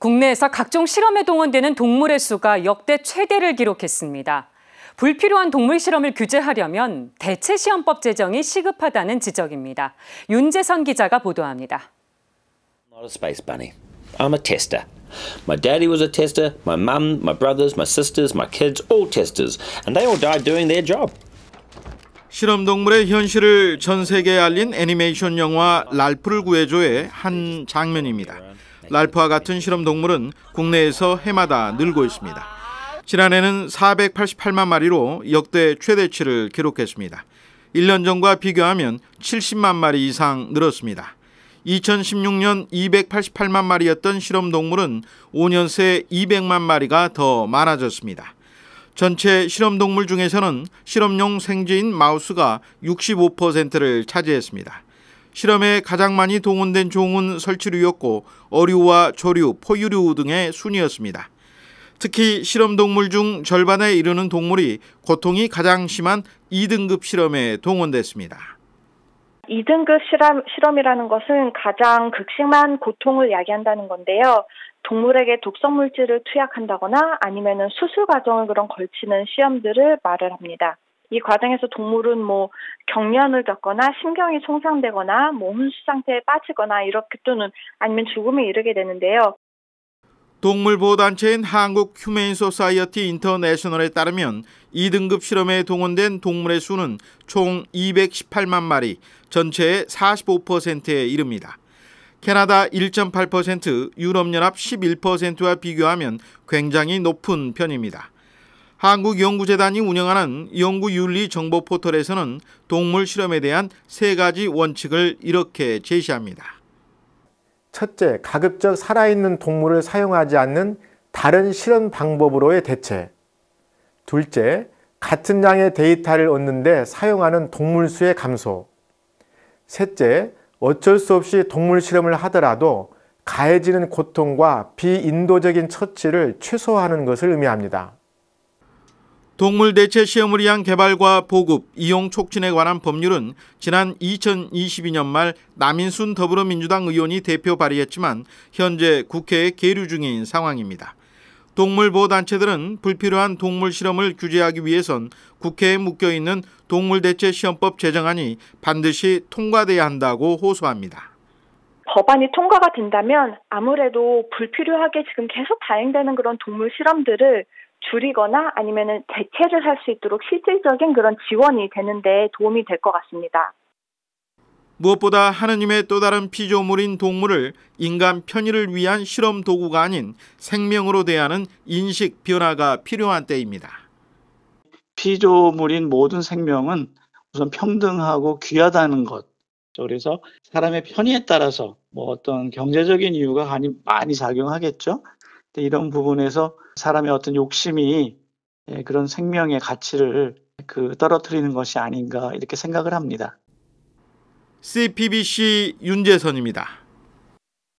국내에서 각종 실험에 동원되는 동물의 수가 역대 최대를 기록했습니다. 불필요한 동물 실험을 규제하려면 대체 시험법 제정이 시급하다는 지적입니다. 윤재선 기자가 보도합니다. Not a space bunny. I'm a tester. My daddy was a tester, my mum, my brothers, my sisters, my kids, all testers, and they all died doing their job. 실험 동물의 현실을 전 세계에 알린 애니메이션 영화 랄프를 구해줘의 한 장면입니다. 랄프와 같은 실험 동물은 국내에서 해마다 늘고 있습니다. 지난해는 488만 마리로 역대 최대치를 기록했습니다. 1년 전과 비교하면 70만 마리 이상 늘었습니다. 2016년 288만 마리였던 실험 동물은 5년 새 200만 마리가 더 많아졌습니다. 전체 실험 동물 중에서는 실험용 생쥐인 마우스가 65%를 차지했습니다. 실험에 가장 많이 동원된 종은 설치류였고 어류와 조류, 포유류 등의 순이었습니다. 특히 실험 동물 중 절반에 이르는 동물이 고통이 가장 심한 2등급 실험에 동원됐습니다. 2등급 실험, 실험이라는 것은 가장 극심한 고통을 야기한다는 건데요. 동물에게 독성 물질을 투약한다거나 아니면 수술 과정을 그런 걸치는 시험들을 말을 합니다. 이 과정에서 동물은 뭐 경련을 겪거나 신경이 손상되거나 몸 뭐 혼수 상태에 빠지거나 이렇게 또는 아니면 죽음에 이르게 되는데요. 동물보호단체인 한국 휴메인 소사이어티 인터내셔널에 따르면 2등급 실험에 동원된 동물의 수는 총 218만 마리, 전체의 45%에 이릅니다. 캐나다 1.8%, 유럽연합 11%와 비교하면 굉장히 높은 편입니다. 한국연구재단이 운영하는 연구윤리정보포털에서는 동물 실험에 대한 세 가지 원칙을 이렇게 제시합니다. 첫째, 가급적 살아있는 동물을 사용하지 않는 다른 실험 방법으로의 대체. 둘째, 같은 양의 데이터를 얻는데 사용하는 동물 수의 감소. 셋째, 어쩔 수 없이 동물 실험을 하더라도 가해지는 고통과 비인도적인 처치를 최소화하는 것을 의미합니다. 동물 대체 시험을 위한 개발과 보급, 이용 촉진에 관한 법률은 지난 2022년 말 남인순 더불어민주당 의원이 대표 발의했지만 현재 국회에 계류 중인 상황입니다. 동물보호단체들은 불필요한 동물 실험을 규제하기 위해선 국회에 묶여있는 동물대체시험법 제정안이 반드시 통과돼야 한다고 호소합니다. 법안이 통과가 된다면 아무래도 불필요하게 지금 계속 다행되는 그런 동물 실험들을 줄이거나 아니면은 대체를 할 수 있도록 실질적인 그런 지원이 되는데 도움이 될 것 같습니다. 무엇보다 하느님의 또 다른 피조물인 동물을 인간 편의를 위한 실험 도구가 아닌 생명으로 대하는 인식 변화가 필요한 때입니다. 피조물인 모든 생명은 우선 평등하고 귀하다는 것. 그래서 사람의 편의에 따라서 뭐 어떤 경제적인 이유가 많이 작용하겠죠. 네, 이런 부분에서 사람의 어떤 욕심이 예, 그런 생명의 가치를 그 떨어뜨리는 것이 아닌가 이렇게 생각을 합니다. CPBC 윤재선입니다.